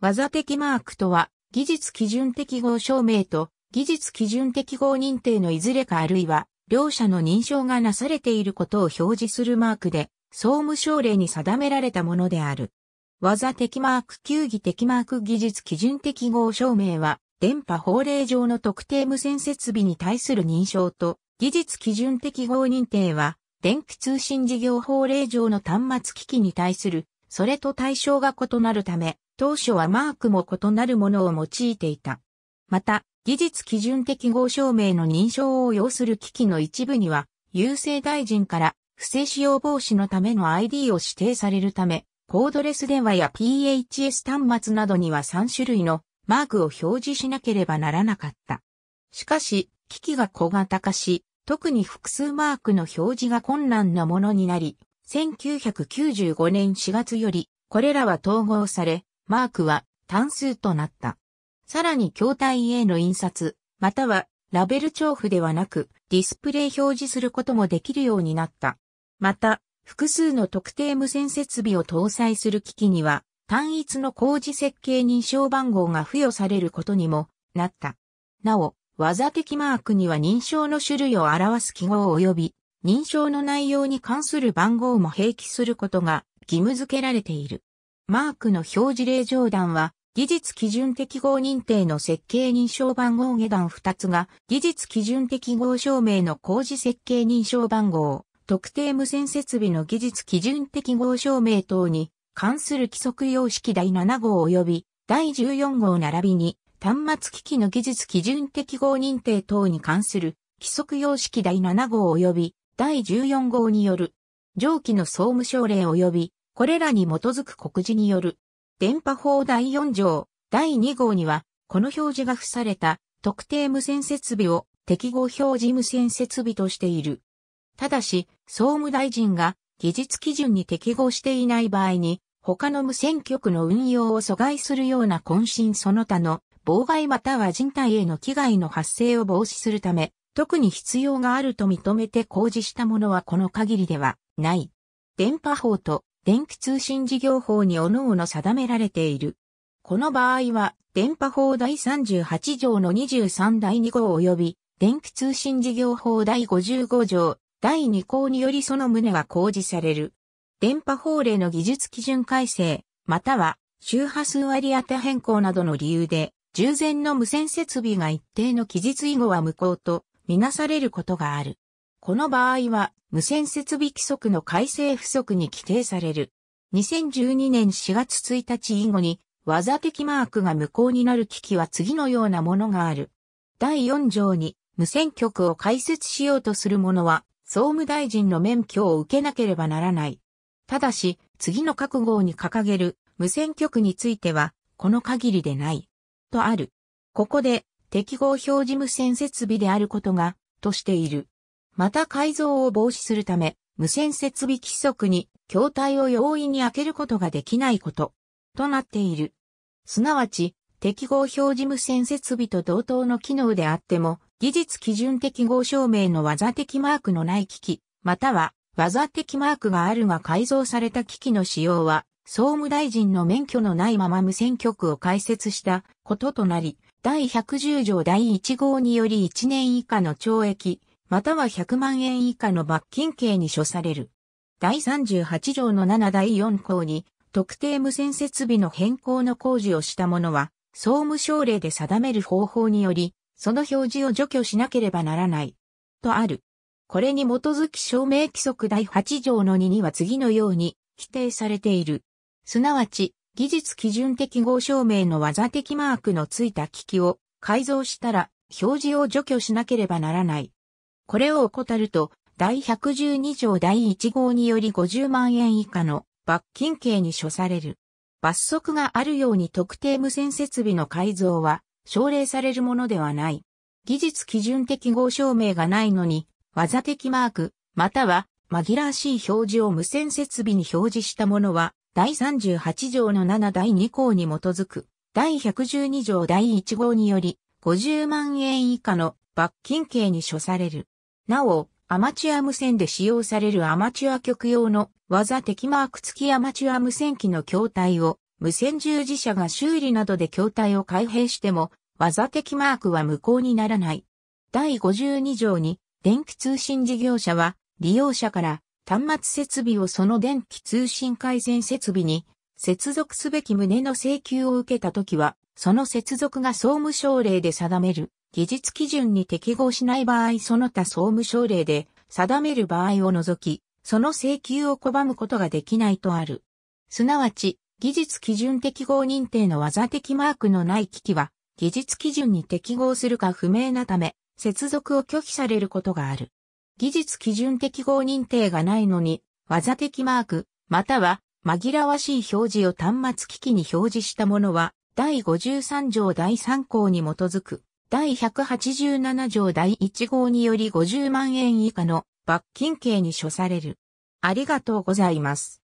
技的マークとは、技術基準適合証明と技術基準適合認定のいずれかあるいは、両者の認証がなされていることを表示するマークで、総務省令に定められたものである。技的マーク球技的マーク技術基準適合証明は、電波法令上の特定無線設備に対する認証と、技術基準適合認定は、電気通信事業法令上の端末機器に対する、それと対象が異なるため、当初はマークも異なるものを用いていた。また、技術基準適合証明の認証を要する機器の一部には、郵政大臣から不正使用防止のための ID を指定されるため、コードレス電話や PHS 端末などには3種類のマークを表示しなければならなかった。しかし、機器が小型化し、特に複数マークの表示が困難なものになり、1995年4月より、これらは統合され、マークは単数となった。さらに筐体 A の印刷、またはラベル調布ではなくディスプレイ表示することもできるようになった。また、複数の特定無線設備を搭載する機器には単一の工事設計認証番号が付与されることにもなった。なお、技的マークには認証の種類を表す記号及び認証の内容に関する番号も併記することが義務付けられている。マークの表示令上段は、技術基準適合認定の設計認証番号下段2つが、技術基準適合証明の工事設計認証番号、特定無線設備の技術基準適合証明等に関する規則様式第7号及び第14号並びに、端末機器の技術基準適合認定等に関する規則様式第7号及び第14号による、上記の総務省令及びこれらに基づく告示による、電波法第4条、第2号には、この表示が付された特定無線設備を適合表示無線設備としている。ただし、総務大臣が技術基準に適合していない場合に、他の無線局の運用を阻害するような渾身その他の妨害または人体への危害の発生を防止するため、特に必要があると認めて公示したものはこの限りではない。電波法と電気通信事業法に各々定められている。この場合は、電波法第38条の23第2項及び、電気通信事業法第55条第2項によりその旨が公示される。電波法令の技術基準改正、または周波数割当て変更などの理由で、従前の無線設備が一定の期日以後は無効とみなされることがある。この場合は、無線設備規則の改正不足に規定される。2012年4月1日以後に、技的マークが無効になる機器は次のようなものがある。第4条に、無線局を開設しようとする者は、総務大臣の免許を受けなければならない。ただし、次の各号に掲げる無線局については、この限りでない。とある。ここで、適合表示無線設備であることが、としている。また改造を防止するため、無線設備規則に筐体を容易に開けることができないこと、となっている。すなわち、適合表示無線設備と同等の機能であっても、技術基準適合証明の技的マークのない機器、または技的マークがあるが改造された機器の使用は、総務大臣の免許のないまま無線局を開設したこととなり、第110条第1号により1年以下の懲役、または100万円以下の罰金刑に処される。第38条の7第4項に、特定無線設備の変更の工事をした者は、総務省令で定める方法により、その表示を除去しなければならない。とある。これに基づき証明規則第8条の2には次のように規定されている。すなわち、技術基準適合証明の技的マークのついた機器を改造したら表示を除去しなければならない。これを怠ると、第112条第1号により50万円以下の罰金刑に処される。罰則があるように特定無線設備の改造は、奨励されるものではない。技術基準適合証明がないのに、技的マーク、または紛らわしい表示を無線設備に表示したものは、第38条の7第2項に基づく、第112条第1号により、50万円以下の罰金刑に処される。なお、アマチュア無線で使用されるアマチュア局用の技的マーク付きアマチュア無線機の筐体を無線従事者が修理などで筐体を開閉しても技的マークは無効にならない。第52条に電気通信事業者は利用者から端末設備をその電気通信改善設備に接続すべき旨の請求を受けたときは、その接続が総務省令で定める技術基準に適合しない場合その他総務省令で定める場合を除き、その請求を拒むことができないとある。すなわち、技術基準適合認定の技的マークのない機器は、技術基準に適合するか不明なため、接続を拒否されることがある。技術基準適合認定がないのに、技的マーク、または紛らわしい表示を端末機器に表示したものは、第53条第3項に基づく第187条第1号により50万円以下の罰金刑に処される。ありがとうございます。